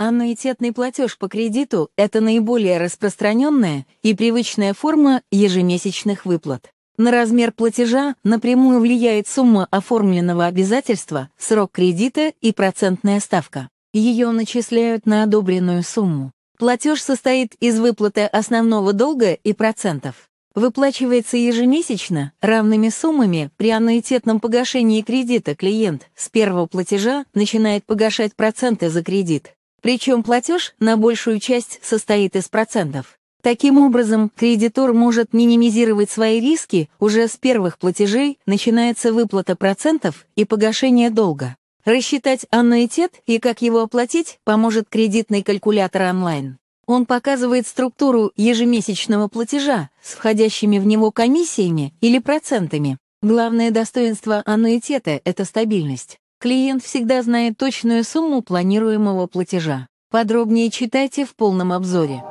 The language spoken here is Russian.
Аннуитетный платеж по кредиту – это наиболее распространенная и привычная форма ежемесячных выплат. На размер платежа напрямую влияет сумма оформленного обязательства, срок кредита и процентная ставка. Ее начисляют на одобренную сумму. Платеж состоит из выплаты основного долга и процентов. Выплачивается ежемесячно равными суммами при аннуитетном погашении кредита клиент с первого платежа начинает погашать проценты за кредит причем платеж на большую часть состоит из процентов. Таким образом, кредитор может минимизировать свои риски уже с первых платежей, начинается выплата процентов и погашение долга. Рассчитать аннуитет и как его оплатить поможет кредитный калькулятор онлайн. Он показывает структуру ежемесячного платежа с входящими в него комиссиями или процентами. Главное достоинство аннуитета – это стабильность. Клиент всегда знает точную сумму планируемого платежа. Подробнее читайте в полном обзоре.